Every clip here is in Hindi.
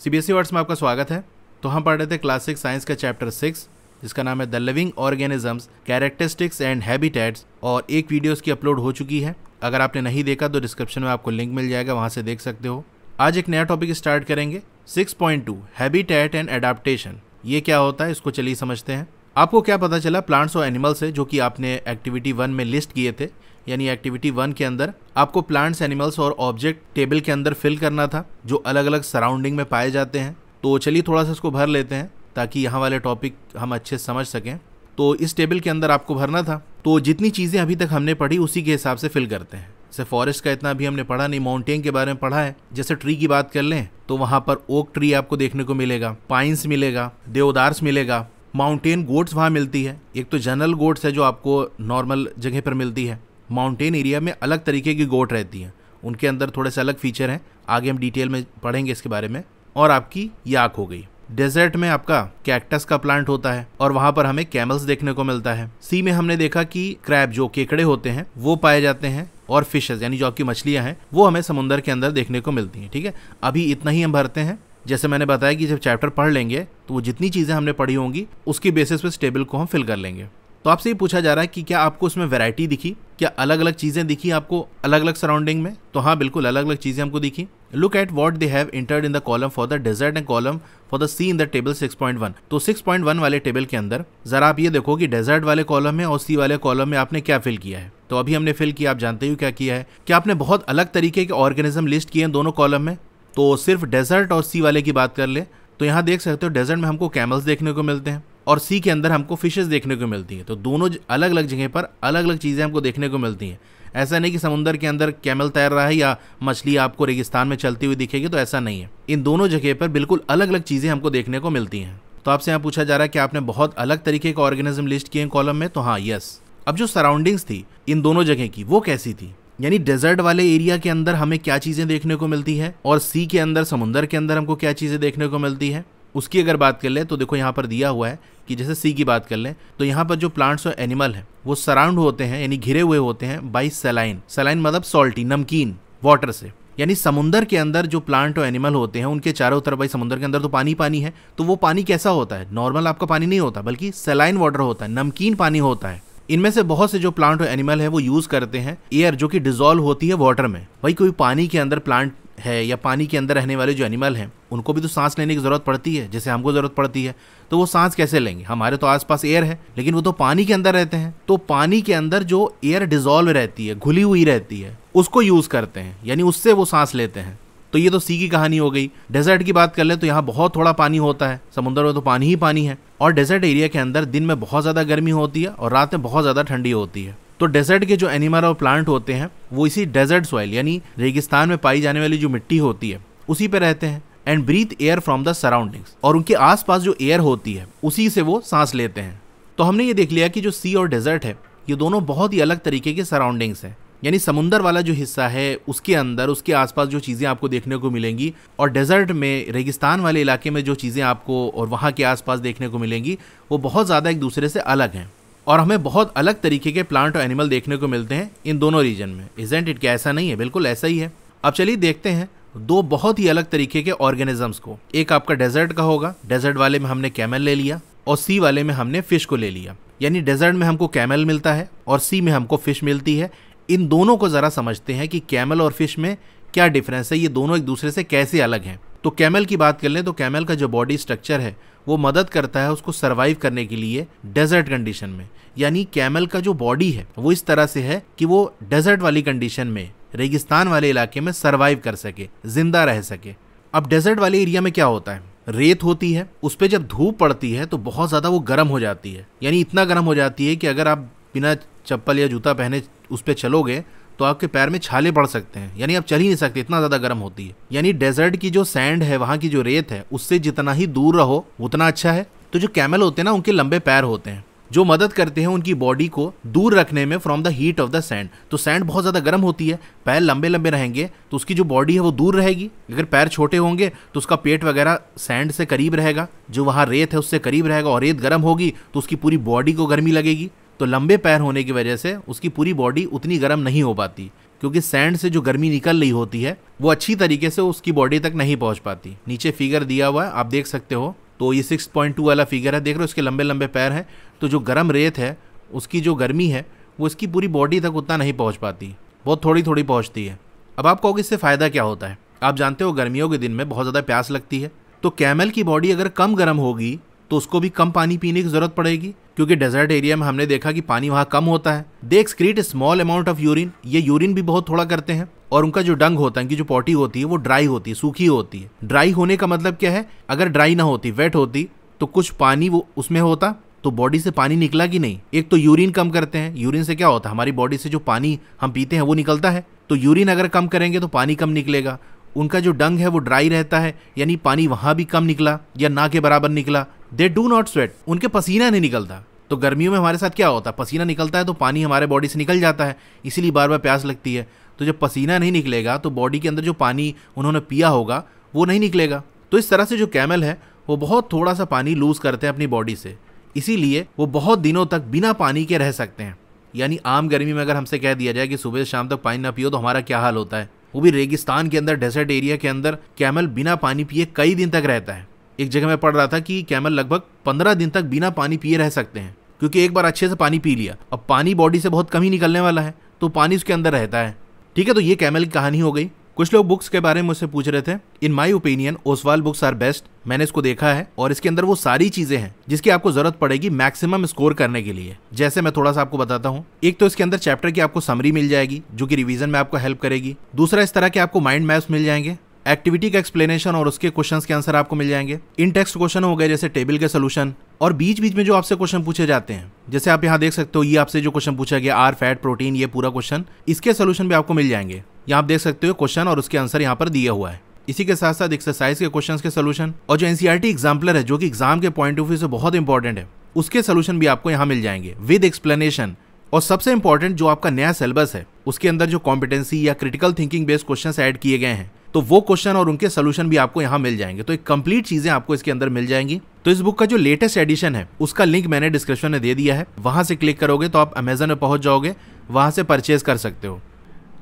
सी बी वर्ड्स में आपका स्वागत है तो हम पढ़ रहे थे क्लासिक साइंस का चैप्टर सिक्स जिसका नाम है the living organisms characteristics and habitats और एक वीडियो उसकी अपलोड हो चुकी है अगर आपने नहीं देखा तो डिस्क्रिप्शन में आपको लिंक मिल जाएगा वहाँ से देख सकते हो आज एक नया टॉपिक स्टार्ट करेंगे 6.2 हैबिटेट एंड एडाप्टेशन ये क्या होता है इसको चलिए समझते हैं आपको क्या पता चला प्लांट्स और एनिमल्स है जो कि आपने एक्टिविटी वन में लिस्ट किए थे यानी एक्टिविटी वन के अंदर आपको प्लांट्स एनिमल्स और ऑब्जेक्ट टेबल के अंदर फिल करना था जो अलग अलग सराउंडिंग में पाए जाते हैं तो चलिए थोड़ा सा इसको भर लेते हैं ताकि यहाँ वाले टॉपिक हम अच्छे समझ सकें तो इस टेबल के अंदर आपको भरना था तो जितनी चीज़ें अभी तक हमने पढ़ी उसी के हिसाब से फिल करते हैं जैसे फॉरेस्ट का इतना अभी हमने पढ़ा नहीं माउंटेन के बारे में पढ़ा है जैसे ट्री की बात कर लें तो वहाँ पर ओक ट्री आपको देखने को मिलेगा पाइंस मिलेगा देवदार्स मिलेगा माउंटेन गोट्स वहाँ मिलती है एक तो जनरल गोट्स है जो आपको नॉर्मल जगह पर मिलती है माउंटेन एरिया में अलग तरीके की गोट रहती हैं उनके अंदर थोड़े से अलग फीचर हैं आगे हम डिटेल में पढ़ेंगे इसके बारे में और आपकी याक हो गई डेजर्ट में आपका कैक्टस का प्लांट होता है और वहां पर हमें कैमल्स देखने को मिलता है सी में हमने देखा कि क्रैब जो केकड़े होते हैं वो पाए जाते हैं और फिशेज यानी जो आपकी मछलियां हैं वो हमें समुंदर के अंदर देखने को मिलती हैं ठीक है अभी इतना ही हम भरते हैं जैसे मैंने बताया कि जब चैप्टर पढ़ लेंगे तो वो जितनी चीज़ें हमने पढ़ी होंगी उसकी बेसिस पे इस टेबल को हम फिल कर लेंगे तो आपसे ये पूछा जा रहा है कि क्या आपको उसमें वैरायटी दिखी क्या अलग अलग चीज़ें दिखी आपको अलग अलग सराउंडिंग में तो हाँ बिल्कुल अलग अलग चीज़ें हमको दिखी look at what they have entered in the column for the desert and column for the sea in the table 6.1 तो 6.1 वाले टेबल के अंदर जरा आप ये देखो कि डेजर्ट वाले कॉलम में और सी वाले कॉलम में आपने क्या फिल किया है तो अभी हमने फिल किया आप जानते हो क्या किया है क्या आपने बहुत अलग तरीके के ऑर्गेनिज्म लिस्ट किए हैं दोनों कॉलम में तो सिर्फ डेजर्ट और सी वाले की बात कर ले तो यहाँ देख सकते हो डेजर्ट में हमको कैमल्स देखने को मिलते हैं और सी के अंदर हमको फिशेज़ देखने को मिलती हैं तो दोनों अलग अलग जगह पर अलग अलग चीज़ें हमको देखने को मिलती हैं ऐसा नहीं कि समुंदर के अंदर कैमल तैर रहा है या मछली आपको रेगिस्तान में चलती हुई दिखेगी तो ऐसा नहीं है इन दोनों जगह पर बिल्कुल अलग अलग चीज़ें हमको देखने को मिलती हैं तो आपसे यहाँ पूछा जा रहा है कि आपने बहुत अलग तरीके का ऑर्गेनिज्म लिस्ट किए कॉलम में तो हाँ यस अब जो सराउंडिंग्स थी इन दोनों जगह की वो कैसी थी यानी डेजर्ट वाले एरिया के अंदर हमें क्या चीज़ें देखने को मिलती है और सी के अंदर समुंदर के अंदर हमको क्या चीज़ें देखने को मिलती है उसकी अगर बात कर लें तो देखो यहाँ पर दिया हुआ है कि जैसे सी की बात कर लें तो यहाँ पर जो प्लांट्स और एनिमल हैं वो सराउंड होते हैं यानी घिरे हुए होते हैं बाई सेलाइन सेलाइन मतलब सॉल्टी नमकीन वाटर से यानी समुंदर के अंदर जो प्लांट और एनिमल होते हैं उनके चारों तरफ भाई समुंदर के अंदर तो पानी पानी है तो वो पानी कैसा होता है नॉर्मल आपका पानी नहीं होता बल्कि सेलाइन वाटर होता है नमकीन पानी होता है इनमें से बहुत से जो प्लांट और एनिमल है वो यूज करते हैं एयर जो कि डिजोल्व होती है वाटर में वही कोई पानी के अंदर प्लांट है या पानी के अंदर रहने वाले जो एनिमल हैं उनको भी तो सांस लेने की ज़रूरत पड़ती है जैसे हमको ज़रूरत पड़ती है तो वो सांस कैसे लेंगे हमारे तो आसपास एयर है लेकिन वो तो पानी के अंदर रहते हैं तो पानी के अंदर जो एयर डिजोल्व रहती है घुली हुई रहती है उसको यूज़ करते हैं यानी उससे वो सांस लेते हैं तो ये तो सी की कहानी हो गई डेजर्ट की बात कर ले तो यहाँ बहुत थोड़ा पानी होता है समुद्र में तो पानी ही पानी है और डेजर्ट एरिया के अंदर दिन में बहुत ज़्यादा गर्मी होती है और रात में बहुत ज़्यादा ठंडी होती है तो डेजर्ट के जो एनिमल और प्लांट होते हैं वो इसी डेजर्ट सॉइल यानी रेगिस्तान में पाई जाने वाली जो मिट्टी होती है उसी पे रहते हैं and breathe air from the surroundings और उनके आसपास जो एयर होती है उसी से वो सांस लेते हैं तो हमने ये देख लिया कि जो सी और डेजर्ट है ये दोनों बहुत ही अलग तरीके के सराउंडिंग्स हैं यानी समुंदर वाला जो हिस्सा है उसके अंदर उसके आसपास जो चीज़ें आपको देखने को मिलेंगी और डेजर्ट में रेगिस्तान वाले इलाके में जो चीज़ें आपको और वहाँ के आसपास देखने को मिलेंगी वो बहुत ज़्यादा एक दूसरे से अलग हैं और हमें बहुत अलग तरीके के प्लांट और एनिमल देखने को मिलते हैं इन दोनों रीजन में इजेंट इट क्या ऐसा नहीं है बिल्कुल ऐसा ही है अब चलिए देखते हैं दो बहुत ही अलग तरीके के ऑर्गेनिजम्स को एक आपका डेजर्ट का होगा डेजर्ट वाले में हमने कैमल ले लिया और सी वाले में हमने फिश को ले लिया यानी डेजर्ट में हमको कैमल मिलता है और सी में हमको फिश मिलती है इन दोनों को ज़रा समझते हैं कि कैमल और फिश में क्या डिफरेंस है ये दोनों एक दूसरे से कैसे अलग हैं तो कैमल की बात कर लें तो कैमल का जो बॉडी स्ट्रक्चर है वो मदद करता है उसको सर्वाइव करने के लिए डेजर्ट कंडीशन में यानी कैमल का जो बॉडी है वो इस तरह से है कि वो डेजर्ट वाली कंडीशन में रेगिस्तान वाले इलाके में सर्वाइव कर सके जिंदा रह सके अब डेजर्ट वाले एरिया में क्या होता है रेत होती है उस पर जब धूप पड़ती है तो बहुत ज़्यादा वो गर्म हो जाती है यानी इतना गर्म हो जाती है कि अगर आप बिना चप्पल या जूता पहने उस पर चलोगे तो आपके पैर में छाले पड़ सकते हैं यानी आप चल ही नहीं सकते इतना ज़्यादा गर्म होती है यानी डेजर्ट की जो सैंड है वहाँ की जो रेत है उससे जितना ही दूर रहो उतना अच्छा है तो जो कैमल होते हैं ना उनके लंबे पैर होते हैं जो मदद करते हैं उनकी बॉडी को दूर रखने में from the heat of the sand तो सैंड बहुत ज़्यादा गर्म होती है पैर लंबे लंबे रहेंगे तो उसकी जो बॉडी है वो दूर रहेगी अगर पैर छोटे होंगे तो उसका पेट वगैरह सैंड से करीब रहेगा जो वहाँ रेत है उससे करीब रहेगा और रेत गर्म होगी तो उसकी पूरी बॉडी को गर्मी लगेगी तो लंबे पैर होने की वजह से उसकी पूरी बॉडी उतनी गर्म नहीं हो पाती क्योंकि सैंड से जो गर्मी निकल रही होती है वो अच्छी तरीके से उसकी बॉडी तक नहीं पहुंच पाती नीचे फिगर दिया हुआ है आप देख सकते हो तो ये सिक्स पॉइंट टू वाला फिगर है देख रहे हो उसके लंबे लंबे पैर हैं तो जो गर्म रेत है उसकी जो गर्मी है वो इसकी पूरी बॉडी तक उतना नहीं पहुँच पाती बहुत थोड़ी थोड़ी पहुँचती है अब आप कहोगे इससे फ़ायदा क्या होता है आप जानते हो गर्मियों के दिन में बहुत ज़्यादा प्यास लगती है तो कैमल की बॉडी अगर कम गर्म होगी तो उसको भी कम पानी पीने की जरूरत पड़ेगी क्योंकि डेजर्ट एरिया में हमने देखा कि पानी वहाँ कम होता है they excrete small amount of urine ये यूरिन भी बहुत थोड़ा करते हैं और उनका जो डंग होता है उनकी जो पॉटी होती है वो ड्राई होती है सूखी होती है ड्राई होने का मतलब क्या है अगर ड्राई ना होती वेट होती तो कुछ पानी वो उसमें होता तो बॉडी से पानी निकला कि नहीं एक तो यूरिन कम करते हैं यूरिन से क्या होता है हमारी बॉडी से जो पानी हम पीते हैं वो निकलता है तो यूरिन अगर कम करेंगे तो पानी कम निकलेगा उनका जो डंग है वो ड्राई रहता है यानी पानी वहाँ भी कम निकला या ना के बराबर निकला दे डू नॉट स्वेट उनके पसीना नहीं निकलता तो गर्मियों में हमारे साथ क्या होता है पसीना निकलता है तो पानी हमारे बॉडी से निकल जाता है इसीलिए बार बार प्यास लगती है तो जब पसीना नहीं निकलेगा तो बॉडी के अंदर जो पानी उन्होंने पिया होगा वो नहीं निकलेगा तो इस तरह से जो कैमल है वो बहुत थोड़ा सा पानी लूज़ करते हैं अपनी बॉडी से इसीलिए वो बहुत दिनों तक बिना पानी के रह सकते हैं यानी आम गर्मी में अगर हमसे कह दिया जाए कि सुबह से शाम तक पानी ना पियो तो हमारा क्या हाल होता है वो भी रेगिस्तान के अंदर डेजर्ट एरिया के अंदर कैमल बिना पानी पिए कई दिन तक रहता है एक जगह मैं पढ़ रहा था कि कैमल लगभग पंद्रह दिन तक बिना पानी पिए रह सकते हैं क्योंकि एक बार अच्छे से पानी पी लिया अब पानी बॉडी से बहुत कम ही निकलने वाला है तो पानी उसके अंदर रहता है ठीक है तो ये कैमल की कहानी हो गई कुछ लोग बुक्स के बारे में मुझसे पूछ रहे थे in my opinion Oswaal books are best मैंने इसको देखा है और इसके अंदर वो सारी चीजें हैं जिसकी आपको जरूरत पड़ेगी मैक्सिमम स्कोर करने के लिए जैसे मैं थोड़ा सा आपको बताता हूँ एक तो इसके अंदर चैप्टर की आपको समरी मिल जाएगी जो कि रिवीजन में आपको हेल्प करेगी दूसरा इस तरह के आपको माइंड मैप्स मिल जाएंगे एक्टिविटी का एक्सप्लेनेशन और उसके क्वेश्चन के आंसर आपको मिल जाएंगे इन टेक्स्ट क्वेश्चन हो गए जैसे टेबल के सोल्यूशन और बीच बीच में जो आपसे क्वेश्चन पूछे जाते हैं जैसे आप यहाँ देख सकते हो ये आपसे जो क्वेश्चन पूछा गया आर फैट प्रोटीन ये पूरा क्वेश्चन इसके सोल्यूशन भी आपको मिल जाएंगे यहाँ आप देख सकते हो क्वेश्चन और उसके आंसर यहाँ पर दिया हुआ है इसी के साथ साथ एक्सरसाइज के क्वेश्चंस के सोल्यूशन और जो एनसीआरटी एग्जाम्पलर e है जो कि एग्जाम के पॉइंट ऑफ व्यू से बहुत इंपॉर्टेंट है उसके सोल्यूशन भी आपको यहाँ मिल जाएंगे विद एक्सप्लेनेशन और सबसे इंपॉर्टेंट जो आपका नया सिलेबस है उसके अंदर जो कॉम्पिटेंसी या critical thinking based question add किए गए हैं तो वो क्वेश्चन और उनके सोल्यूशन भी आपको यहाँ मिल जाएंगे तो एक कंप्लीट चीजें आपको इसके अंदर मिल जाएंगी तो इस बुक का जो लेटेस्ट एडिशन है उसका लिंक मैंने डिस्क्रिप्शन में दे दिया है वहां से क्लिक करोगे तो आप अमेजन में पहुंच जाओगे वहां से परचेज कर सकते हो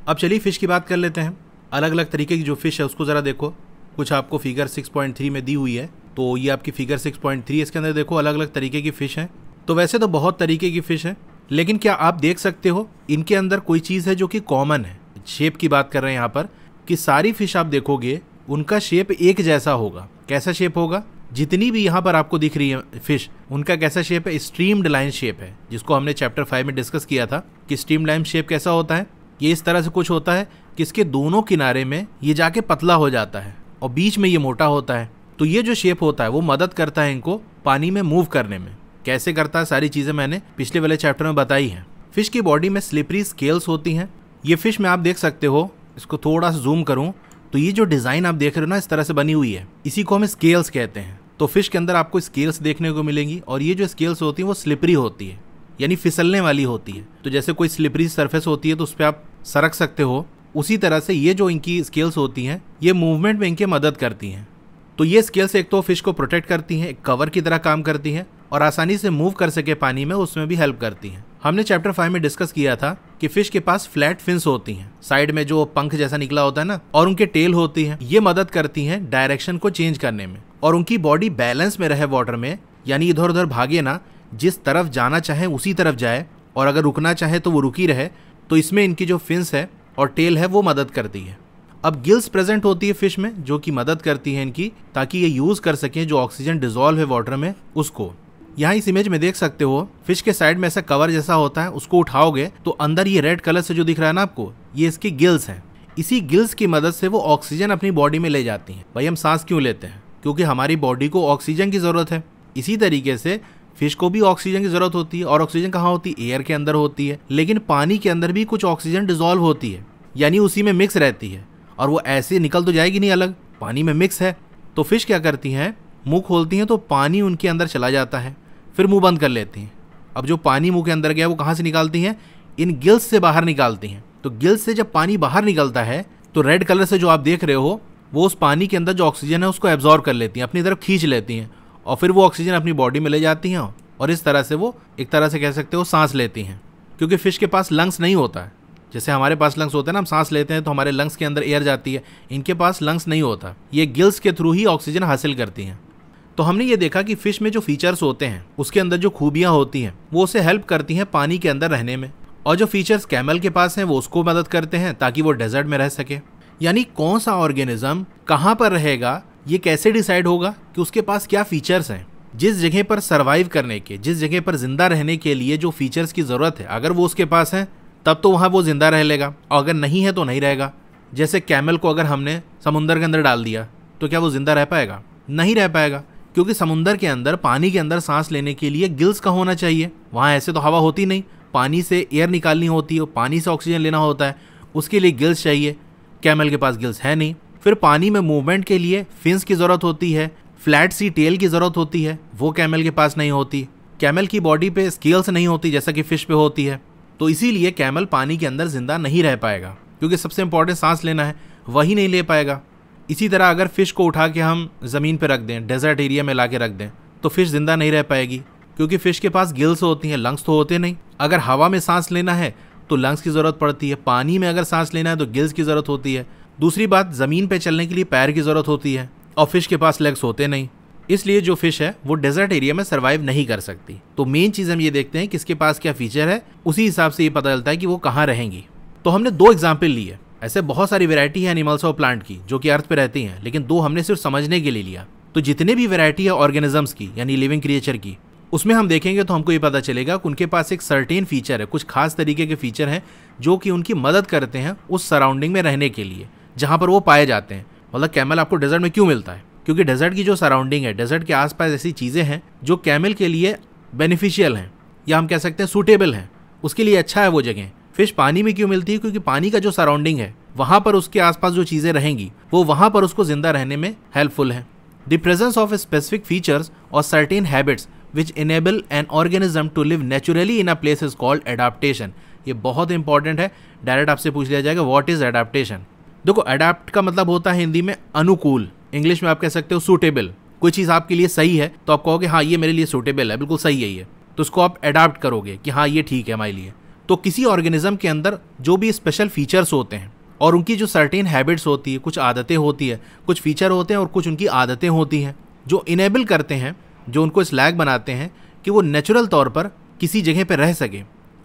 अब चलिए फिश की बात कर लेते हैं अलग अलग तरीके की जो फिश है उसको जरा देखो कुछ आपको फिगर 6.3 में दी हुई है तो ये आपकी फिगर 6.3 इसके अंदर देखो अलग अलग तरीके की फिश है तो वैसे तो बहुत तरीके की फिश है लेकिन क्या आप देख सकते हो इनके अंदर कोई चीज़ है जो कि कॉमन है शेप की बात कर रहे हैं यहाँ पर कि सारी फिश आप देखोगे उनका शेप एक जैसा होगा कैसा शेप होगा जितनी भी यहाँ पर आपको दिख रही है फिश उनका कैसा शेप है स्ट्रीम्ड लाइन शेप है जिसको हमने चैप्टर फाइव में डिस्कस किया था कि स्ट्रीम लाइन शेप कैसा होता है ये इस तरह से कुछ होता है कि इसके दोनों किनारे में ये जाके पतला हो जाता है और बीच में ये मोटा होता है तो ये जो शेप होता है वो मदद करता है इनको पानी में मूव करने में कैसे करता है सारी चीज़ें मैंने पिछले वाले चैप्टर में बताई हैं फिश की बॉडी में स्लिपरी स्केल्स होती हैं ये फिश में आप देख सकते हो इसको थोड़ा सा जूम करूँ तो ये जो डिज़ाइन आप देख रहे हो ना इस तरह से बनी हुई है इसी को हम स्केल्स कहते हैं तो फिश के अंदर आपको स्केल्स देखने को मिलेंगी और ये जो स्केल्स होती हैं वो स्लिपरी होती है यानी फिसलने वाली होती है तो जैसे कोई स्लिपरी सरफेस होती है तो उस पर आप सरक सकते हो उसी तरह से ये जो इनकी स्केल्स होती हैं ये मूवमेंट में इनकी मदद करती हैं तो ये स्केल्स एक तो फिश को प्रोटेक्ट करती हैं एक कवर की तरह काम करती हैं और आसानी से मूव कर सके पानी में उसमें भी हेल्प करती हैं हमने चैप्टर फाइव में डिस्कस किया था कि फिश के पास फ्लैट फिंस होती हैं साइड में जो पंख जैसा निकला होता है ना और उनके टेल होती है ये मदद करती हैं डायरेक्शन को चेंज करने में और उनकी बॉडी बैलेंस में रहे वाटर में यानी इधर उधर भागे ना जिस तरफ जाना चाहे उसी तरफ जाए और अगर रुकना चाहे तो वो रुकी रहे तो इसमें इनकी जो फिंस है और टेल है वो मदद करती है अब गिल्स प्रेजेंट होती है फिश में जो कि मदद करती है इनकी ताकि ये यूज़ कर सकें जो ऑक्सीजन डिजॉल्व है वाटर में उसको यहाँ इस इमेज में देख सकते हो फिश के साइड में ऐसा कवर जैसा होता है उसको उठाओगे तो अंदर ये रेड कलर से जो दिख रहा है ना आपको ये इसकी गिल्स हैं इसी गिल्स की मदद से वो ऑक्सीजन अपनी बॉडी में ले जाती हैं भाई हम सांस क्यों लेते हैं क्योंकि हमारी बॉडी को ऑक्सीजन की ज़रूरत है इसी तरीके से फिश को भी ऑक्सीजन की ज़रूरत होती है और ऑक्सीजन कहाँ होती है एयर के अंदर होती है लेकिन पानी के अंदर भी कुछ ऑक्सीजन डिजॉल्व होती है यानी उसी में मिक्स रहती है और वो ऐसे निकल तो जाएगी नहीं अलग पानी में मिक्स है तो फिश क्या करती हैं मुँह खोलती हैं तो पानी उनके अंदर चला जाता है फिर मुंह बंद कर लेती हैं अब जो पानी मुंह के अंदर गया वो कहाँ से निकालती हैं इन गिल्स से बाहर निकालती हैं तो गिल्स से जब पानी बाहर निकलता है तो रेड कलर से जो आप देख रहे हो वो उस पानी के अंदर जो ऑक्सीजन है उसको एब्जॉर्व कर लेती हैं अपनी तरफ खींच लेती हैं और फिर वो ऑक्सीजन अपनी बॉडी में ले जाती हैं और इस तरह से वो एक तरह से कह सकते हो सांस लेती हैं क्योंकि फ़िश के पास लंग्स नहीं होता है जैसे हमारे पास लंग्स होते हैं ना हम सांस लेते हैं तो हमारे लंग्स के अंदर एयर जाती है इनके पास लंग्स नहीं होता ये गिल्स के थ्रू ही ऑक्सीजन हासिल करती हैं तो हमने ये देखा कि फिश में जो फीचर्स होते हैं उसके अंदर जो खूबियाँ होती हैं वो उसे हेल्प करती हैं पानी के अंदर रहने में और जो फीचर्स कैमल के पास हैं वो उसको मदद करते हैं ताकि वो डेजर्ट में रह सके यानी कौन सा ऑर्गेनिज्म कहाँ पर रहेगा ये कैसे डिसाइड होगा कि उसके पास क्या फीचर्स हैं जिस जगह पर सर्वाइव करने के जिस जगह पर जिंदा रहने के लिए जो फीचर्स की ज़रूरत है अगर वो उसके पास है तब तो वहाँ वो जिंदा रह लेगा और अगर नहीं है तो नहीं रहेगा जैसे कैमल को अगर हमने समुंदर के अंदर डाल दिया तो क्या वो जिंदा रह पाएगा नहीं रह पाएगा क्योंकि समुंदर के अंदर पानी के अंदर सांस लेने के लिए गिल्स का होना चाहिए वहाँ ऐसे तो हवा होती नहीं पानी से एयर निकालनी होती है हो, पानी से ऑक्सीजन लेना होता है उसके लिए गिल्स चाहिए कैमल के पास गिल्स है नहीं फिर पानी में मूवमेंट के लिए फिंस की ज़रूरत होती है फ्लैट सी टेल की ज़रूरत होती है वो कैमल के पास नहीं होती कैमल की बॉडी पे स्केल्स नहीं होती जैसा कि फिश पे होती है तो इसीलिए कैमल पानी के अंदर ज़िंदा नहीं रह पाएगा क्योंकि सबसे इंपॉर्टेंट सांस लेना है वही नहीं ले पाएगा इसी तरह अगर फ़िश को उठा के हम ज़मीन पर रख दें डेजर्ट एरिया में ला के रख दें तो फ़िश ज़िंदा नहीं रह पाएगी क्योंकि फ़िश के पास गिल्स तो होती हैं लंग्स तो होते नहीं अगर हवा में सांस लेना है तो लंग्स की ज़रूरत पड़ती है पानी में अगर सांस लेना है तो गिल्स की ज़रूरत होती है दूसरी बात ज़मीन पर चलने के लिए पैर की ज़रूरत होती है और फ़िश के पास लेग्स होते नहीं इसलिए जो फिश है वो डेजर्ट एरिया में सर्वाइव नहीं कर सकती तो मेन चीज़ हम ये देखते हैं किसके पास क्या फीचर है उसी हिसाब से ये पता चलता है कि वो कहाँ रहेंगी तो हमने दो एग्जाम्पल लिए ऐसे बहुत सारी वेरायटी है एनिमल्स और प्लांट की जो कि अर्थ पर रहती हैं लेकिन दो हमने सिर्फ समझने के लिए लिया तो जितने भी वेरायटी है ऑर्गेनिजम्स की यानी लिविंग क्रिएचर की उसमें हम देखेंगे तो हमको ये पता चलेगा कि उनके पास एक सर्टेन फीचर है कुछ खास तरीके के फीचर हैं जो कि उनकी मदद करते हैं उस सराउंडिंग में रहने के लिए जहाँ पर वो पाए जाते हैं मतलब कैमल आपको डेजर्ट में क्यों मिलता है क्योंकि डेजर्ट की जो सराउंडिंग है डेजर्ट के आसपास ऐसी चीज़ें हैं जो कैमल के लिए बेनिफिशियल हैं या हम कह सकते हैं सूटेबल हैं उसके लिए अच्छा है वो जगह फिश पानी में क्यों मिलती है क्योंकि पानी का जो सराउंडिंग है वहां पर उसके आसपास जो चीजें रहेंगी वो वहां पर उसको जिंदा रहने में हेल्पफुल है the presence of specific features और certain habits which enable an organism to live naturally in a place is called adaptation ये बहुत इंपॉर्टेंट है डायरेक्ट आपसे पूछ लिया जाएगा व्हाट इज एडाप्टेशन देखो एडाप्ट का मतलब होता है हिंदी में अनुकूल इंग्लिश में आप कह सकते हो सूटेबल कोई चीज़ आपके लिए सही है तो आप कहोगे हाँ ये मेरे लिए सूटेबल है बिल्कुल सही है ये तो उसको आप एडाप्ट करोगे कि हाँ ये ठीक है हमारे लिए तो किसी ऑर्गेनिज्म के अंदर जो भी स्पेशल फीचर्स होते हैं और उनकी जो सर्टेन हैबिट्स होती है कुछ आदतें होती है कुछ फीचर होते हैं और कुछ उनकी आदतें होती हैं जो इनेबल करते हैं जो उनको स्लैग बनाते हैं कि वो नेचुरल तौर पर किसी जगह पर रह सके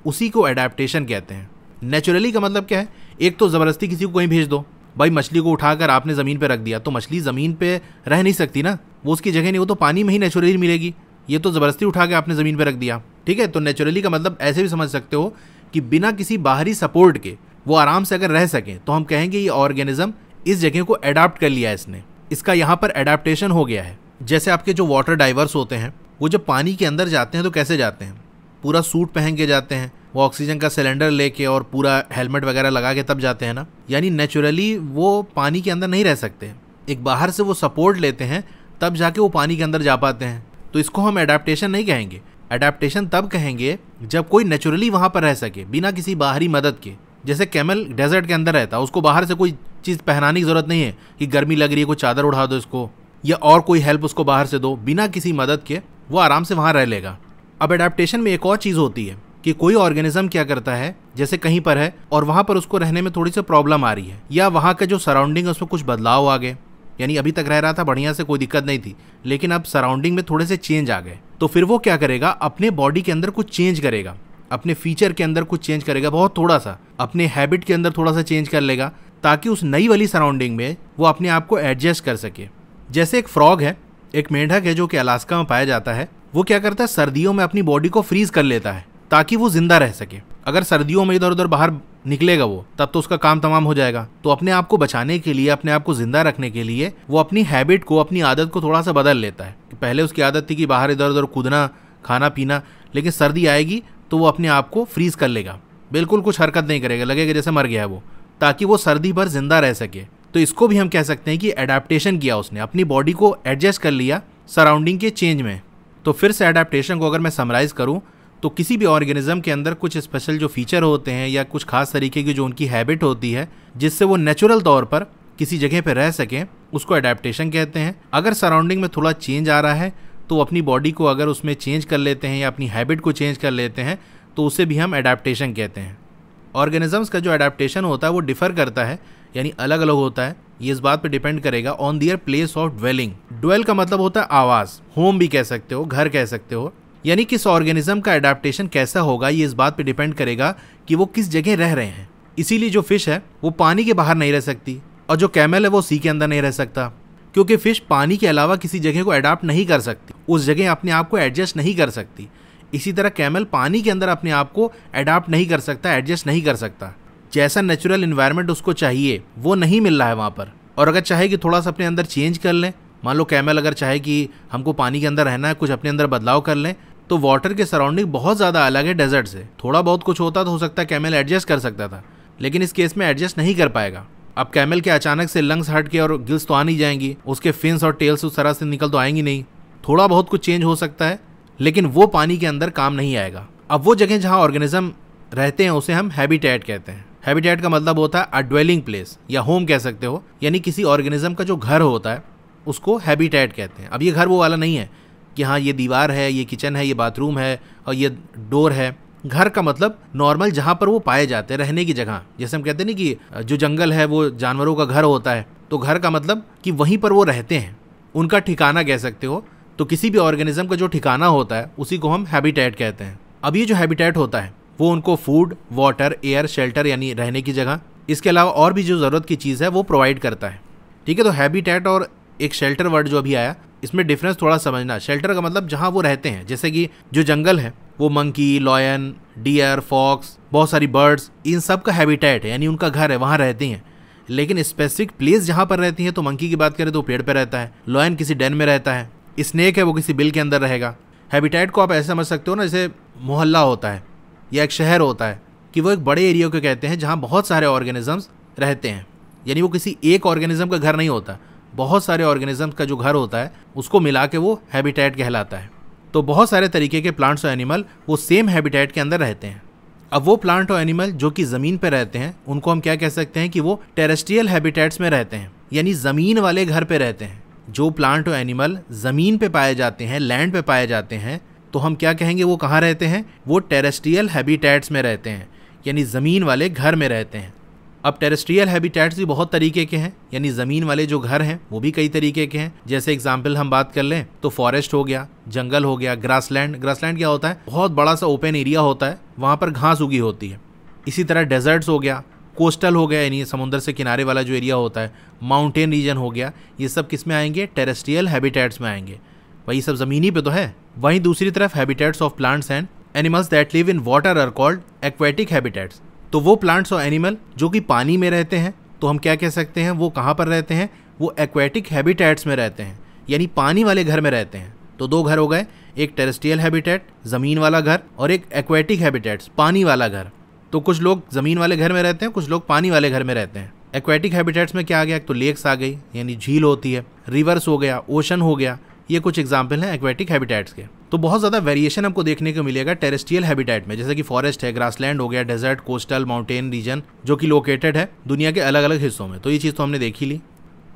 उसी को एडेप्टेशन कहते हैं नेचुरली का मतलब क्या है एक तो ज़बरदस्ती किसी को कहीं भेज दो भाई मछली को उठाकर आपने ज़मीन पर रख दिया तो मछली ज़मीन पर रह नहीं सकती ना वो उसकी जगह नहीं वो तो पानी में ही नेचुरली मिलेगी ये तो ज़बरदस्ती उठा के आपने ज़मीन पर रख दिया ठीक है तो नेचुरली का मतलब ऐसे भी समझ सकते हो कि बिना किसी बाहरी सपोर्ट के वो आराम से अगर रह सकें तो हम कहेंगे ये ऑर्गेनिज्म इस जगह को अडाप्ट कर लिया है इसने इसका यहाँ पर एडाप्टेशन हो गया है जैसे आपके जो वाटर डाइवर्स होते हैं वो जब पानी के अंदर जाते हैं तो कैसे जाते हैं पूरा सूट पहन के जाते हैं वो ऑक्सीजन का सिलेंडर लेके और पूरा हेलमेट वगैरह लगा के तब जाते हैं ना यानी नेचुरली वो पानी के अंदर नहीं रह सकते एक बाहर से वो सपोर्ट लेते हैं तब जाके वो पानी के अंदर जा पाते हैं तो इसको हम एडाप्टेशन नहीं कहेंगे अडेप्टेशन तब कहेंगे जब कोई नेचुरली वहाँ पर रह सके बिना किसी बाहरी मदद के जैसे कैमल डेजर्ट के अंदर रहता है उसको बाहर से कोई चीज़ पहनाने की ज़रूरत नहीं है कि गर्मी लग रही है कोई चादर उड़ा दो इसको या और कोई हेल्प उसको बाहर से दो बिना किसी मदद के वो आराम से वहाँ रह लेगा अब अडेप्टेशन में एक और चीज़ होती है कि कोई ऑर्गेनिज्म क्या करता है जैसे कहीं पर है और वहाँ पर उसको रहने में थोड़ी सी प्रॉब्लम आ रही है या वहाँ का जो सराउंडिंग है उसमें कुछ बदलाव आ गए यानी अभी तक रह रहा था बढ़िया से कोई दिक्कत नहीं थी लेकिन अब सराउंडिंग में थोड़े से चेंज आ गए तो फिर वो क्या करेगा अपने बॉडी के अंदर कुछ चेंज करेगा अपने फीचर के अंदर कुछ चेंज करेगा बहुत थोड़ा सा अपने हैबिट के अंदर थोड़ा सा चेंज कर लेगा ताकि उस नई वाली सराउंडिंग में वो अपने आप को एडजस्ट कर सके जैसे एक फ्रॉग है एक मेंढक है जो कि अलास्का में पाया जाता है वो क्या करता है सर्दियों में अपनी बॉडी को फ्रीज कर लेता है ताकि वो जिंदा रह सके अगर सर्दियों में इधर उधर बाहर निकलेगा वो तब तो उसका काम तमाम हो जाएगा तो अपने आप को बचाने के लिए अपने आप को जिंदा रखने के लिए वो अपनी हैबिट को अपनी आदत को थोड़ा सा बदल लेता है पहले उसकी आदत थी कि बाहर इधर उधर कूदना खाना पीना लेकिन सर्दी आएगी तो वो अपने आप को फ्रीज कर लेगा बिल्कुल कुछ हरकत नहीं करेगा लगेगा जैसे मर गया है वो ताकि वो सर्दी भर जिंदा रह सके तो इसको भी हम कह सकते हैं कि एडाप्टेशन किया उसने अपनी बॉडी को एडजस्ट कर लिया सराउंडिंग के चेंज में तो फिर से एडाप्टेशन को अगर मैं समराइज करूँ तो किसी भी ऑर्गेनिज्म के अंदर कुछ स्पेशल जो फीचर होते हैं या कुछ खास तरीके की जो उनकी हैबिट होती है जिससे वो नेचुरल तौर पर किसी जगह पर रह सकें उसको अडेप्टेशन कहते हैं अगर सराउंडिंग में थोड़ा चेंज आ रहा है तो अपनी बॉडी को अगर उसमें चेंज कर लेते हैं या अपनी हैबिट को चेंज कर लेते हैं तो उसे भी हम अडेप्टशन कहते हैं ऑर्गेनिजम्स का जो अडेप्टशन होता है वो डिफ़र करता है यानी अलग अलग होता है ये इस बात पे डिपेंड करेगा on their place of dwelling dwell का मतलब होता है आवाज़ होम भी कह सकते हो घर कह सकते हो यानी किस ऑर्गेनिज्म का एडाप्टेशन कैसा होगा ये इस बात पर डिपेंड करेगा कि वो किस जगह रह रहे हैं इसीलिए जो फिश है वो पानी के बाहर नहीं रह सकती और जो कैमल है वो सी के अंदर नहीं रह सकता क्योंकि फिश पानी के अलावा किसी जगह को अडाप्ट नहीं कर सकती उस जगह अपने आप को एडजस्ट नहीं कर सकती इसी तरह कैमल पानी के अंदर अपने आप को अडाप्ट नहीं कर सकता एडजस्ट नहीं कर सकता जैसा नेचुरल इन्वायरमेंट उसको चाहिए वो नहीं मिल रहा है वहाँ पर और अगर चाहे कि थोड़ा सा अपने अंदर चेंज कर लें मान लो कैमल अगर चाहे कि हमको पानी के अंदर रहना है कुछ अपने अंदर बदलाव कर लें तो वाटर के सराउंडिंग बहुत ज़्यादा अलग है डेजर्ट से थोड़ा बहुत कुछ होता तो हो सकता है कैमल एडजस्ट कर सकता था लेकिन इस केस में एडजस्ट नहीं कर पाएगा अब कैमल के अचानक से लंग्स हट के और गिल्स तो आ नहीं जाएंगी उसके फिन्स और टेल्स उस तरह से निकल तो आएंगी नहीं थोड़ा बहुत कुछ चेंज हो सकता है लेकिन वो पानी के अंदर काम नहीं आएगा अब वो जगह जहाँ ऑर्गेनिज्म रहते हैं उसे हम हैबिटेट कहते हैं हैबिटेट का मतलब होता है अ ड्वेलिंग प्लेस या होम कह सकते हो यानी किसी ऑर्गेनिज्म का जो घर होता है उसको हैबिटेट कहते हैं अब ये घर वो वाला नहीं है कि हाँ ये दीवार है ये किचन है ये बाथरूम है और ये डोर है घर का मतलब नॉर्मल जहाँ पर वो पाए जाते हैं रहने की जगह जैसे हम कहते हैं ना कि जो जंगल है वो जानवरों का घर होता है तो घर का मतलब कि वहीं पर वो रहते हैं उनका ठिकाना कह सकते हो तो किसी भी ऑर्गेनिज्म का जो ठिकाना होता है उसी को हम हैबिटेट कहते हैं अब ये जो हैबिटेट होता है वो उनको फूड वाटर एयर शेल्टर यानी रहने की जगह इसके अलावा और भी जो ज़रूरत की चीज़ है वो प्रोवाइड करता है ठीक है तो हैबिटेट और एक शेल्टर वर्ड जो अभी आया इसमें डिफरेंस थोड़ा समझना शेल्टर का मतलब जहाँ वो रहते हैं जैसे कि जो जंगल है वो मंकी लॉयन डियर फॉक्स बहुत सारी बर्ड्स इन सब का हैबिटेट है यानी उनका घर है वहाँ रहती हैं लेकिन स्पेसिफिक प्लेस जहाँ पर रहती हैं तो मंकी की बात करें तो पेड़ पर रहता है लॉयन किसी डैन में रहता है स्नेक है वो किसी बिल के अंदर रहेगा हैबिटेट को आप ऐसे समझ सकते हो ना जैसे मोहल्ला होता है या एक शहर होता है कि वो एक बड़े एरिया को कहते हैं जहाँ बहुत सारे ऑर्गेनिजम्स रहते हैं यानी वो किसी एक ऑर्गेनिज्म का घर नहीं होता बहुत सारे ऑर्गेनिज्म का जो घर होता है उसको मिला के वो हैबिटेट कहलाता है तो बहुत सारे तरीके के प्लांट्स और एनिमल वो सेम हैबिटेट के अंदर रहते हैं अब वो प्लांट और एनिमल जो कि ज़मीन पर रहते हैं उनको हम क्या कह सकते हैं कि वो टेरेस्ट्रियल हैबिटेट्स में रहते हैं यानी ज़मीन वाले घर पर रहते हैं जो प्लांट और एनिमल ज़मीन पर पाए जाते हैं लैंड पे पाए जाते हैं तो हम क्या कहेंगे वो कहाँ रहते हैं वो टेरेस्ट्रियल हैबिटेट्स में रहते हैं यानी ज़मीन वाले घर में रहते हैं अब टेरेस्ट्रियल हैबिटेट्स भी बहुत तरीके के हैं यानी ज़मीन वाले जो घर हैं वो भी कई तरीके के हैं जैसे एग्जाम्पल हम बात कर लें तो फॉरेस्ट हो गया जंगल हो गया ग्रासलैंड ग्रासलैंड क्या होता है बहुत बड़ा सा ओपन एरिया होता है वहाँ पर घास उगी होती है इसी तरह डेजर्ट्स हो गया कोस्टल हो गया यानी समुद्र से किनारे वाला जो एरिया होता है माउंटेन रीजन हो गया ये सब किस में आएंगे टेरेस्ट्रियल हैबिटेट्स में आएंगे वही सब ज़मीनी पे तो है वहीं दूसरी तरफ habitats of plants and animals that live in water are called aquatic habitats तो वो प्लांट्स और एनिमल जो कि पानी में रहते हैं तो हम क्या कह सकते हैं वो कहाँ पर रहते हैं वो एक्वेटिक हैबिटेट्स में रहते हैं यानी पानी वाले घर में रहते हैं तो दो घर हो गए एक टेरेस्ट्रियल हैबिटेट ज़मीन वाला घर और एक एक्वेटिक हैबिटेट्स पानी वाला घर तो कुछ लोग ज़मीन वाले घर में रहते हैं कुछ लोग पानी वाले घर में रहते हैं एक्वेटिक हैबिटेट्स में क्या आ गया एक तो लेक्स आ गई यानी झील होती है रिवर्स हो गया ओशन हो गया ये कुछ एग्जाम्पल हैं एक्वेटिक हैबिटेट्स के तो बहुत ज़्यादा वेरिएशन आपको देखने को मिलेगा टेरेस्ट्रियल हैबिटेट में जैसे कि फॉरेस्ट है ग्रासलैंड हो गया डेजर्ट कोस्टल माउंटेन रीजन जो कि लोकेटेड है दुनिया के अलग अलग हिस्सों में तो ये चीज़ तो हमने देखी ली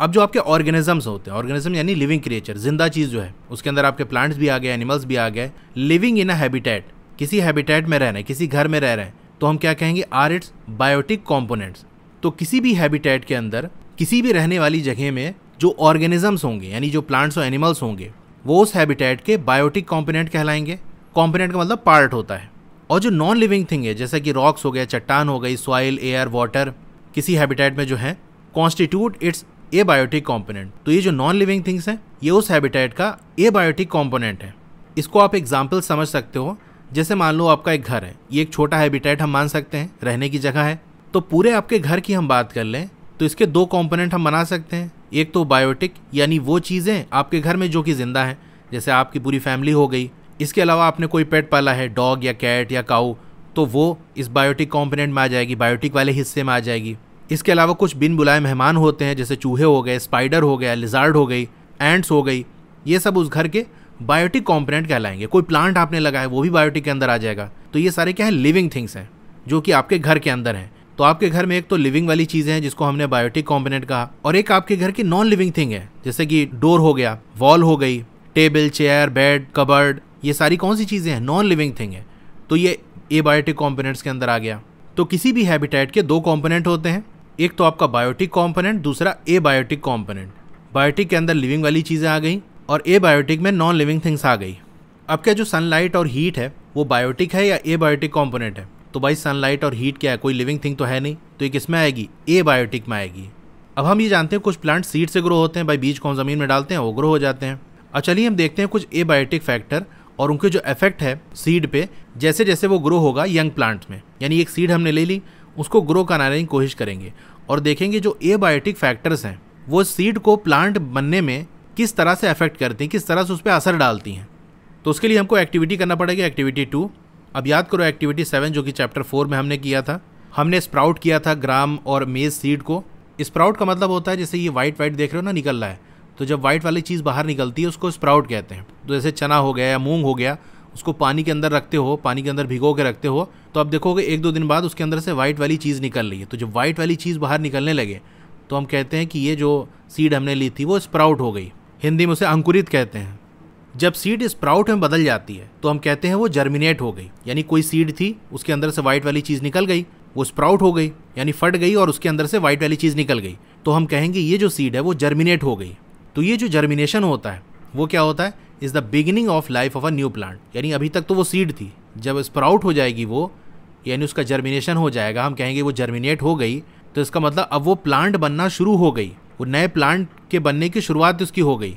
अब जो आपके ऑर्गेनिजम्स होते हैं ऑर्गेनिज्म यानी लिविंग क्रिएचर जिंदा चीज़ जो है उसके अंदर आपके प्लांट्स भी आ गए एनिमल्स भी आ गए लिविंग इन अ हैबिटेट किसी हैबिटेट में रह रहे हैं किसी घर में रह रहे हैं तो हम क्या कहेंगे आर इट्स बायोटिक कॉम्पोनेंट्स तो किसी भी हैबिटेट के अंदर किसी भी रहने वाली जगह में जो ऑर्गेनिजम्स होंगे यानी जो प्लांट्स और एनिमल्स होंगे वो उस हैबिटेट के बायोटिक कॉम्पोनेंट कहलाएंगे कॉम्पोनेंट का मतलब पार्ट होता है और जो नॉन लिविंग थिंग है जैसे कि रॉक्स हो गए चट्टान हो गई सॉइल एयर वाटर किसी हैबिटेट में जो है constitute its abiotic component तो ये जो नॉन लिविंग थिंग्स हैं ये उस हैबिटेट का ए बायोटिक कॉम्पोनेंट है इसको आप एग्जाम्पल समझ सकते हो जैसे मान लो आपका एक घर है ये एक छोटा हैबिटेट हम मान सकते हैं रहने की जगह है तो पूरे आपके घर की हम बात कर लें तो इसके दो कॉम्पोनेंट हम बना सकते हैं एक तो बायोटिक यानी वो चीज़ें आपके घर में जो कि ज़िंदा हैं जैसे आपकी पूरी फैमिली हो गई इसके अलावा आपने कोई पेट पाला है डॉग या कैट या काऊ तो वो इस बायोटिक कॉम्पोनेंट में आ जाएगी बायोटिक वाले हिस्से में आ जाएगी इसके अलावा कुछ बिन बुलाए मेहमान होते हैं जैसे चूहे हो गए स्पाइडर हो गया लिजार्ड हो गई एंट्स हो गई ये सब उस घर के बायोटिक कॉम्पोनेंट कहलाएंगे कोई प्लांट आपने लगाया है वो भी बायोटिक के अंदर आ जाएगा तो ये सारे क्या है लिविंग थिंग्स हैं जो कि आपके घर के अंदर हैं तो आपके घर में एक तो लिविंग वाली चीज़ें हैं जिसको हमने बायोटिक कॉम्पोनेंट कहा और एक आपके घर की नॉन लिविंग थिंग है जैसे कि डोर हो गया वॉल हो गई टेबल चेयर बेड कबर्ड ये सारी कौन सी चीज़ें हैं नॉन लिविंग थिंग है तो ये ए बायोटिक कॉम्पोनेंट्स के अंदर आ गया तो किसी भी हैबिटेट के दो कॉम्पोनेंट होते हैं एक तो आपका बायोटिक कॉम्पोनेंट दूसरा ए बायोटिक कॉम्पोनेंट बायोटिक के अंदर लिविंग वाली चीज़ें आ गई और ए बायोटिक में नॉन लिविंग थिंग्स आ गई अब क्या जो सनलाइट और हीट है वो बायोटिक है या ए बायोटिक कॉम्पोनेंट है तो भाई सनलाइट और हीट क्या है कोई लिविंग थिंग तो है नहीं तो ये किस में आएगी ए बायोटिक में आएगी अब हम ये जानते हैं कुछ प्लांट सीड से ग्रो होते हैं भाई बीज को हम ज़मीन में डालते हैं वो ग्रो हो जाते हैं और अच्छा, चलिए हम देखते हैं कुछ ए बायोटिक फैक्टर और उनके जो इफेक्ट है सीड पे जैसे जैसे वो ग्रो होगा यंग प्लांट में यानी एक सीड हमने ले ली उसको ग्रो कराने की कोशिश करेंगे और देखेंगे जो ए बायोटिक फैक्टर्स हैं वो सीड को प्लांट बनने में किस तरह से अफेक्ट करती हैं किस तरह से उस पर असर डालती हैं तो उसके लिए हमको एक्टिविटी करना पड़ेगा एक्टिविटी टू अब याद करो एक्टिविटी सेवन जो कि चैप्टर फोर में हमने किया था हमने स्प्राउट किया था ग्राम और मेज सीड को स्प्राउट का मतलब होता है जैसे ये वाइट वाइट देख रहे हो ना निकल रहा है तो जब वाइट वाली चीज़ बाहर निकलती है उसको स्प्राउट कहते हैं तो जैसे चना हो गया या मूंग हो गया उसको पानी के अंदर रखते हो पानी के अंदर भिगो के रखते हो तो आप देखोगे एक दो दिन बाद उसके अंदर से वाइट वाली चीज़ निकल रही है तो जब वाइट वाली चीज़ बाहर निकलने लगे तो हम कहते हैं कि ये जो सीड हमने ली थी वो स्प्राउट हो गई हिंदी में उसे अंकुरित कहते हैं जब सीड स्प्राउट में बदल जाती है तो हम कहते हैं वो जर्मिनेट हो गई यानी कोई सीड थी उसके अंदर से वाइट वाली चीज़ निकल गई वो स्प्राउट हो गई यानी फट गई और उसके अंदर से वाइट वाली चीज़ निकल गई तो हम कहेंगे ये जो सीड है वो जर्मिनेट हो गई तो ये जो जर्मिनेशन होता है वो क्या होता है is the beginning of life of a new plant यानी अभी तक तो वो सीड थी जब स्प्राउट हो जाएगी वो यानी उसका जर्मिनेशन हो जाएगा हम कहेंगे वो जर्मिनेट हो गई तो इसका मतलब अब वो प्लांट बनना शुरू हो गई वो नए प्लांट के बनने की शुरुआत उसकी हो गई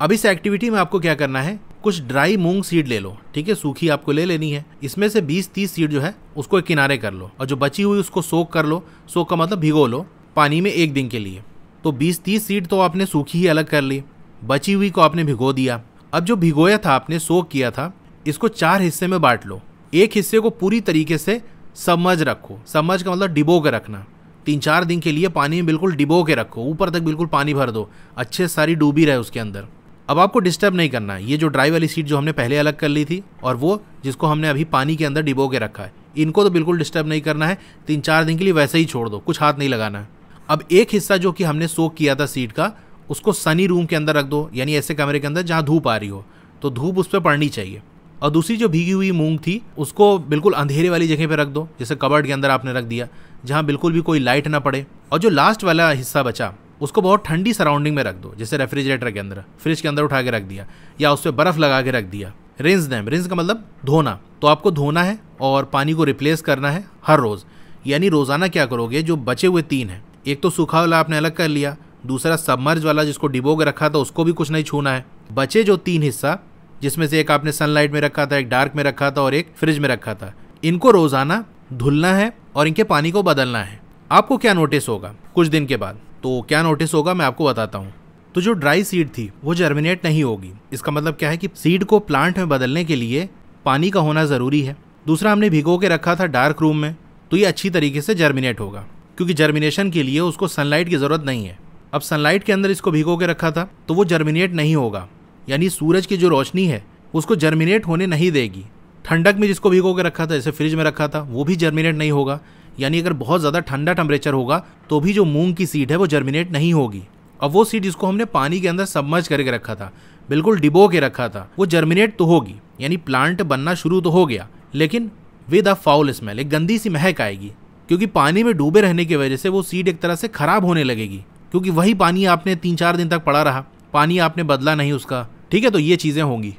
अब इस एक्टिविटी में आपको क्या करना है कुछ ड्राई मूंग सीड ले लो ठीक है सूखी आपको ले लेनी है इसमें से 20-30 सीड जो है उसको एक किनारे कर लो और जो बची हुई उसको सोख कर लो सोख का मतलब भिगो लो पानी में एक दिन के लिए तो 20-30 सीड तो आपने सूखी ही अलग कर ली बची हुई को आपने भिगो दिया अब जो भिगोया था आपने सोख किया था इसको चार हिस्से में बांट लो एक हिस्से को पूरी तरीके से समझ रखो समझ का मतलब डिबो के रखना तीन चार दिन के लिए पानी में बिल्कुल डिबो के रखो ऊपर तक बिल्कुल पानी भर दो अच्छे सारी डूबी रहे उसके अंदर अब आपको डिस्टर्ब नहीं करना है ये जो ड्राई वाली सीट जो हमने पहले अलग कर ली थी और वो जिसको हमने अभी पानी के अंदर डिबो के रखा है इनको तो बिल्कुल डिस्टर्ब नहीं करना है तीन चार दिन के लिए वैसे ही छोड़ दो कुछ हाथ नहीं लगाना है अब एक हिस्सा जो कि हमने सोक किया था सीट का उसको सनी रूम के अंदर रख दो यानी ऐसे कमरे के अंदर जहाँ धूप आ रही हो तो धूप उस पर पड़नी चाहिए और दूसरी जो भीगी हुई मूंग थी उसको बिल्कुल अंधेरे वाली जगह पर रख दो जैसे कबर्ड के अंदर आपने रख दिया जहाँ बिल्कुल भी कोई लाइट ना पड़े और जो लास्ट वाला हिस्सा बचा उसको बहुत ठंडी सराउंडिंग में रख दो जैसे रेफ्रिजरेटर के अंदर फ्रिज के अंदर उठा के रख दिया या उस पर बर्फ़ लगा के रख दिया रिंस डैम रिंस का मतलब धोना तो आपको धोना है और पानी को रिप्लेस करना है हर रोज़ यानी रोज़ाना क्या करोगे जो बचे हुए तीन हैं एक तो सूखा वाला आपने अलग कर लिया दूसरा सबमर्ज वाला जिसको डिबो के रखा था उसको भी कुछ नहीं छूना है बचे जो तीन हिस्सा जिसमें से एक आपने सनलाइट में रखा था एक डार्क में रखा था और एक फ्रिज में रखा था इनको रोज़ाना धुलना है और इनके पानी को बदलना है आपको क्या नोटिस होगा कुछ दिन के बाद तो क्या नोटिस होगा मैं आपको बताता हूँ तो जो ड्राई सीड थी वो जर्मिनेट नहीं होगी इसका मतलब क्या है कि सीड को प्लांट में बदलने के लिए पानी का होना ज़रूरी है दूसरा हमने भिगो के रखा था डार्क रूम में तो ये अच्छी तरीके से जर्मिनेट होगा क्योंकि जर्मिनेशन के लिए उसको सनलाइट की ज़रूरत नहीं है अब सनलाइट के अंदर इसको भिगो के रखा था तो वो जर्मिनेट नहीं होगा यानी सूरज की जो रोशनी है उसको जर्मिनेट होने नहीं देगी ठंडक में जिसको भिगो के रखा था जैसे फ्रिज में रखा था वो भी जर्मिनेट नहीं होगा यानी अगर बहुत ज़्यादा ठंडा टेम्परेचर होगा तो भी जो मूंग की सीड है वो जर्मिनेट नहीं होगी अब वो सीड जिसको हमने पानी के अंदर सबमर्ज करके रखा था बिल्कुल डिबो के रखा था वो जर्मिनेट तो होगी यानी प्लांट बनना शुरू तो हो गया लेकिन विद अ फाउल स्मेल एक गंदी सी महक आएगी क्योंकि पानी में डूबे रहने की वजह से वो सीड एक तरह से खराब होने लगेगी क्योंकि वही पानी आपने तीन चार दिन तक पड़ा रहा पानी आपने बदला नहीं उसका ठीक है तो ये चीज़ें होंगी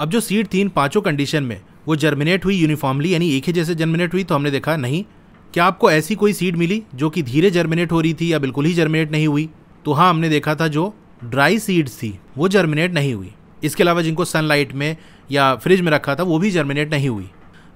अब जो सीड थी इन पाँचों कंडीशन में वो जर्मिनेट हुई यूनिफॉर्मली यानी एक ही जैसे जर्मिनेट हुई तो हमने देखा नहीं क्या आपको ऐसी कोई सीड मिली जो कि धीरे जर्मिनेट हो रही थी या बिल्कुल ही जर्मिनेट नहीं हुई तो हाँ हमने देखा था जो ड्राई सीड्स थी वो जर्मिनेट नहीं हुई इसके अलावा जिनको सनलाइट में या फ्रिज में रखा था वो भी जर्मिनेट नहीं हुई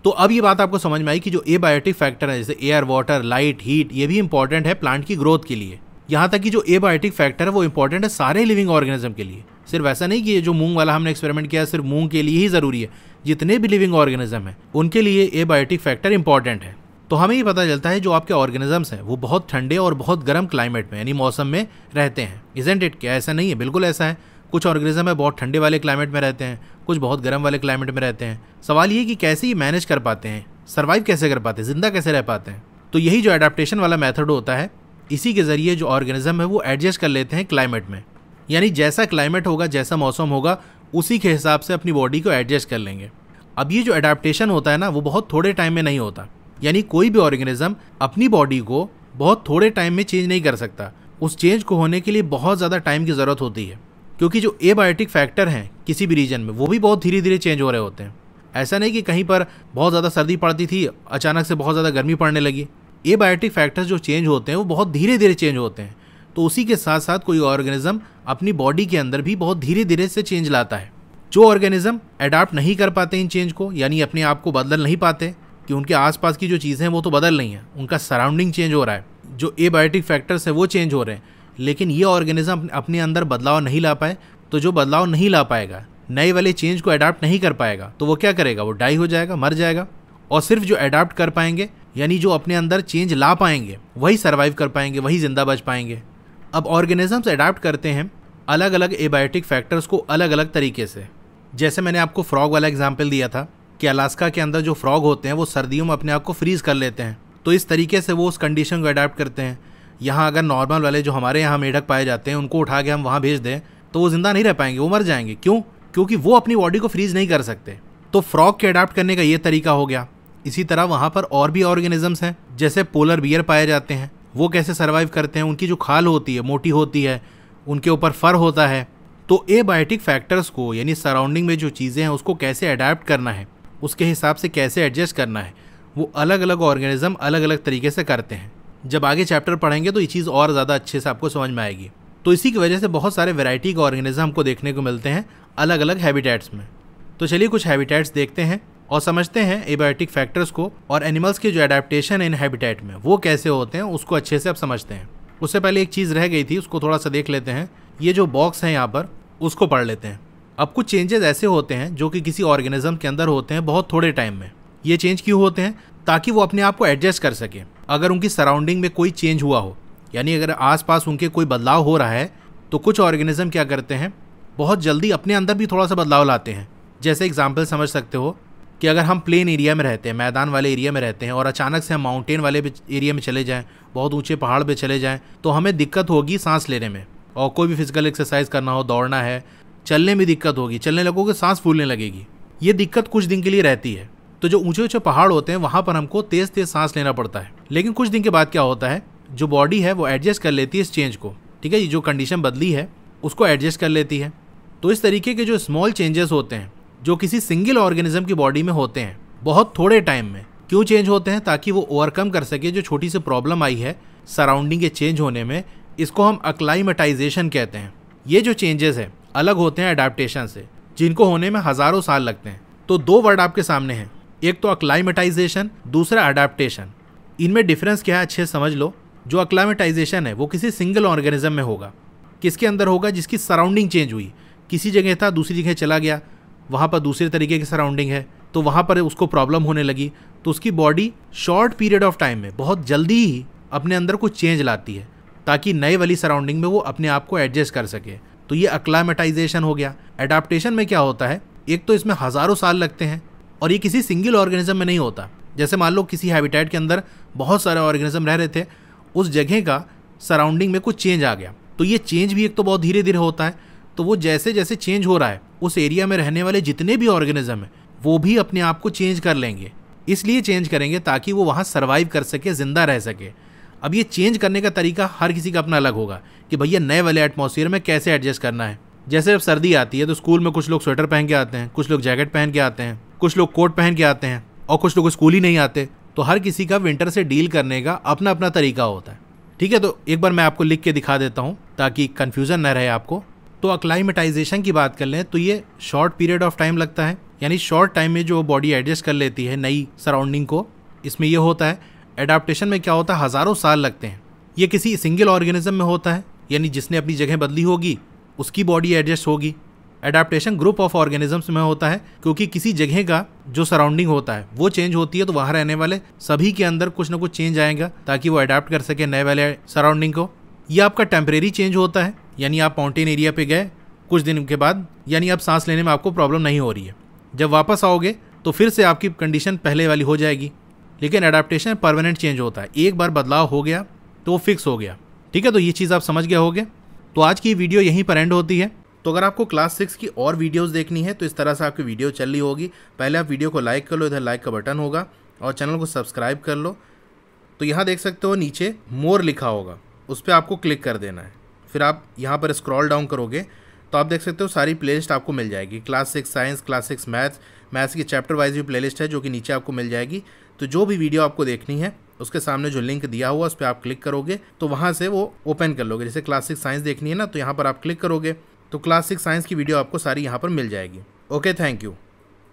तो अब ये बात आपको समझ में आई कि जो ए बायोटिक फैक्टर है जैसे एयर वाटर लाइट हीट ये भी इंपॉर्टेंट है प्लांट की ग्रोथ के लिए यहाँ तक कि जो ए बायोटिक फैक्टर है वो इंपॉर्टेंट है सारे लिविंग ऑर्गेनिज्म के लिए सिर्फ ऐसा नहीं कि ये जो मूंग वाला हमने एक्सपेरिमेंट किया सिर्फ मूंग के लिए ही जरूरी है जितने भी लिविंग ऑर्गेनिज्म है उनके लिए एबायोटिक फैक्टर इंपॉर्टेंट है तो हमें ही पता चलता है जो आपके ऑर्गेनिजम्स हैं वो बहुत ठंडे और बहुत गर्म क्लाइमेट में यानी मौसम में रहते हैं इजेंट इट क्या ऐसा नहीं है बिल्कुल ऐसा है कुछ ऑर्गेनिज्म है बहुत ठंडे वाले क्लाइमेट में रहते हैं कुछ बहुत गर्म वाले क्लाइमेट में रहते हैं सवाल ये कि कैसे ये मैनेज कर पाते हैं सर्वाइव कैसे कर पाते हैं जिंदा कैसे रह पाते हैं तो यही जो एडाप्टेशन वाला मेथड होता है इसी के ज़रिए जो ऑर्गेनिज्म है वो एडजस्ट कर लेते हैं क्लाइमेट में यानी जैसा क्लाइमेट होगा जैसा मौसम होगा उसी के हिसाब से अपनी बॉडी को एडजस्ट कर लेंगे अब ये जो एडाप्टेशन होता है ना वो बहुत थोड़े टाइम में नहीं होता यानी कोई भी ऑर्गेनिज्म अपनी बॉडी को बहुत थोड़े टाइम में चेंज नहीं कर सकता उस चेंज को होने के लिए बहुत ज़्यादा टाइम की ज़रूरत होती है क्योंकि जो एबायोटिक फैक्टर हैं किसी भी रीजन में वो भी बहुत धीरे धीरे चेंज हो रहे होते हैं ऐसा नहीं कि कहीं पर बहुत ज़्यादा सर्दी पड़ती थी अचानक से बहुत ज़्यादा गर्मी पड़ने लगी एबायोटिक फैक्टर्स जो चेंज होते हैं वो बहुत धीरे धीरे चेंज होते हैं तो उसी के साथ साथ कोई ऑर्गेनिज्म अपनी बॉडी के अंदर भी बहुत धीरे धीरे से चेंज लाता है जो ऑर्गेनिज्म एडाप्ट नहीं कर पाते इन चेंज को यानी अपने आप को बदल नहीं पाते कि उनके आसपास की जो चीज़ें हैं वो तो बदल रही हैं उनका सराउंडिंग चेंज हो रहा है जो एबायोटिक फैक्टर्स हैं वो चेंज हो रहे हैं लेकिन ये ऑर्गेनिज्म अपने अंदर बदलाव नहीं ला पाए तो जो बदलाव नहीं ला पाएगा नए वाले चेंज को अडाप्ट नहीं कर पाएगा तो वो क्या करेगा वो डाई हो जाएगा मर जाएगा और सिर्फ जो अडाप्ट कर पाएंगे यानी जो अपने अंदर चेंज ला पाएंगे वही सर्वाइव कर पाएंगे वही जिंदा बच पाएंगे अब ऑर्गेनिजम्स अडाप्ट करते हैं अलग अलग एबायोटिक फैक्टर्स को अलग अलग तरीके से जैसे मैंने आपको फ्रॉग वाला एग्जाम्पल दिया था कि अलास्का के अंदर जो फ्रॉग होते हैं वो सर्दियों में अपने आप को फ्रीज़ कर लेते हैं तो इस तरीके से वो उस कंडीशन को अडाप्ट करते हैं यहाँ अगर नॉर्मल वाले जो हमारे यहाँ मेढक पाए जाते हैं उनको उठा के हम वहाँ भेज दें तो वो ज़िंदा नहीं रह पाएंगे वो मर जाएंगे क्यों क्योंकि वो अपनी बॉडी को फ्रीज नहीं कर सकते तो फ्रॉग के अडाप्ट करने का ये तरीका हो गया इसी तरह वहाँ पर और भी ऑर्गेनिजम्स हैं जैसे पोलर बियर पाए जाते हैं वो कैसे सर्वाइव करते हैं उनकी जो खाल होती है मोटी होती है उनके ऊपर फर होता है तो एबायोटिक फैक्टर्स को यानी सराउंडिंग में जो चीज़ें हैं उसको कैसे अडाप्ट करना है उसके हिसाब से कैसे एडजस्ट करना है वो अलग अलग ऑर्गेनिज़म अलग अलग तरीके से करते हैं जब आगे चैप्टर पढ़ेंगे तो ये चीज़ और ज़्यादा अच्छे से आपको समझ में आएगी तो इसी की वजह से बहुत सारे वेराइटी के ऑर्गेनिज़म हमको देखने को मिलते हैं अलग अलग हैबिटेट्स में तो चलिए कुछ हैबिटेट्स देखते हैं और समझते हैं एबायोटिक फैक्टर्स को और एनिमल्स के जो अडेप्टेशन इन हैबिटेट में वो कैसे होते हैं उसको अच्छे से आप समझते हैं उससे पहले एक चीज़ रह गई थी उसको थोड़ा सा देख लेते हैं ये जो बॉक्स है यहाँ पर उसको पढ़ लेते हैं अब कुछ चेंजेस ऐसे होते हैं जो कि किसी ऑर्गेनिज्म के अंदर होते हैं बहुत थोड़े टाइम में ये चेंज क्यों होते हैं ताकि वो अपने आप को एडजस्ट कर सकें अगर उनकी सराउंडिंग में कोई चेंज हुआ हो यानी अगर आसपास उनके कोई बदलाव हो रहा है तो कुछ ऑर्गेनिज्म क्या करते हैं बहुत जल्दी अपने अंदर भी थोड़ा सा बदलाव लाते हैं जैसे एग्जाम्पल समझ सकते हो कि अगर हम प्लेन एरिया में रहते हैं मैदान वाले एरिया में रहते हैं और अचानक से हम माउंटेन वाले एरिया में चले जाएं बहुत ऊंचे पहाड़ पे चले जाएं तो हमें दिक्कत होगी सांस लेने में और कोई भी फिजिकल एक्सरसाइज करना हो दौड़ना है चलने में दिक्कत होगी चलने लगोगे सांस फूलने लगेगी ये दिक्कत कुछ दिन के लिए रहती है तो जो ऊंचे ऊंचे पहाड़ होते हैं वहां पर हमको तेज तेज सांस लेना पड़ता है लेकिन कुछ दिन के बाद क्या होता है जो बॉडी है वो एडजस्ट कर लेती है इस चेंज को ठीक है जो कंडीशन बदली है उसको एडजस्ट कर लेती है तो इस तरीके के जो स्मॉल चेंजेस होते हैं जो किसी सिंगल ऑर्गेनिज्म की बॉडी में होते हैं बहुत थोड़े टाइम में क्यों चेंज होते हैं ताकि वो ओवरकम कर सके जो छोटी सी प्रॉब्लम आई है सराउंडिंग के चेंज होने में इसको हम अक्लाइमेटाइजेशन कहते हैं ये जो चेंजेस है अलग होते हैं अडेप्टशन से जिनको होने में हज़ारों साल लगते हैं तो दो वर्ड आपके सामने हैं एक तो अक्लाइमेटाइजेशन दूसरा अडेप्टशन इनमें डिफरेंस क्या है अच्छे समझ लो जो अक्लाइमेटाइजेशन है वो किसी सिंगल ऑर्गेनिज्म में होगा किसके अंदर होगा जिसकी सराउंडिंग चेंज हुई किसी जगह था दूसरी जगह चला गया वहाँ पर दूसरे तरीके की सराउंडिंग है तो वहाँ पर उसको प्रॉब्लम होने लगी तो उसकी body short period of time में बहुत जल्दी ही अपने अंदर कुछ चेंज लाती है ताकि नए वाली सराउंडिंग में वो अपने आप को एडजस्ट कर सके तो ये अक्लामेटाइजेशन हो गया एडाप्टेशन में क्या होता है एक तो इसमें हज़ारों साल लगते हैं और ये किसी सिंगल ऑर्गेनिज्म में नहीं होता जैसे मान लो किसी हैबिटेट के अंदर बहुत सारे ऑर्गेनिज्म रह रहे थे उस जगह का सराउंडिंग में कुछ चेंज आ गया तो ये चेंज भी एक तो बहुत धीरे धीरे होता है तो वो जैसे जैसे चेंज हो रहा है उस एरिया में रहने वाले जितने भी ऑर्गेनिज्म हैं वो भी अपने आप को चेंज कर लेंगे इसलिए चेंज करेंगे ताकि वो वहाँ सर्वाइव कर सके ज़िंदा रह सके अब ये चेंज करने का तरीका हर किसी का अपना अलग होगा कि भैया नए वाले एटमोसफियर में कैसे एडजस्ट करना है जैसे अब सर्दी आती है तो स्कूल में कुछ लोग स्वेटर पहन के आते हैं कुछ लोग जैकेट पहन के आते हैं कुछ लोग कोट पहन के आते हैं और कुछ लोग स्कूल ही नहीं आते तो हर किसी का विंटर से डील करने का अपना अपना तरीका होता है ठीक है तो एक बार मैं आपको लिख के दिखा देता हूँ ताकि कन्फ्यूज़न न रहे आपको तो अक्लाइमेटाइजेशन की बात कर लें तो ये शॉर्ट पीरियड ऑफ टाइम लगता है यानी शॉर्ट टाइम में जो बॉडी एडजस्ट कर लेती है नई सराउंडिंग को इसमें यह होता है एडाप्टेशन में क्या होता है हज़ारों साल लगते हैं ये किसी सिंगल ऑर्गेनिज्म में होता है यानी जिसने अपनी जगह बदली होगी उसकी बॉडी एडजस्ट होगी एडाप्टेशन ग्रुप ऑफ ऑर्गेनिजम्स में होता है क्योंकि किसी जगह का जो सराउंडिंग होता है वो चेंज होती है तो वहाँ रहने वाले सभी के अंदर कुछ ना कुछ चेंज आएगा ताकि वो अडाप्ट कर सके नए वाले सराउंडिंग को यह आपका टेम्परेरी चेंज होता है यानी आप माउंटेन एरिया पे गए कुछ दिन के बाद यानी आप सांस लेने में आपको प्रॉब्लम नहीं हो रही है जब वापस आओगे तो फिर से आपकी कंडीशन पहले वाली हो जाएगी लेकिन अडाप्टेशन परमानेंट चेंज होता है एक बार बदलाव हो गया तो वो फिक्स हो गया ठीक है तो ये चीज़ आप समझ गए होगे तो आज की वीडियो यहीं पर एंड होती है तो अगर आपको क्लास सिक्स की और वीडियोस देखनी है तो इस तरह से आपकी वीडियो चल रही होगी पहले आप वीडियो को लाइक कर लो इधर लाइक का बटन होगा और चैनल को सब्सक्राइब कर लो तो यहाँ देख सकते हो नीचे मोर लिखा होगा उस पर आपको क्लिक कर देना है फिर आप यहाँ पर स्क्रॉल डाउन करोगे तो आप देख सकते हो सारी प्लेलिस्ट आपको मिल जाएगी class six science class six maths maths की चैप्टर वाइज भी प्लेलिस्ट है जो कि नीचे आपको मिल जाएगी तो जो भी वीडियो आपको देखनी है उसके सामने जो लिंक दिया हुआ उस पर आप क्लिक करोगे तो वहाँ से वो ओपन कर लोगे जैसे क्लासिक साइंस देखनी है ना तो यहाँ पर आप क्लिक करोगे तो क्लासिक साइंस की वीडियो आपको सारी यहाँ पर मिल जाएगी ओके थैंक यू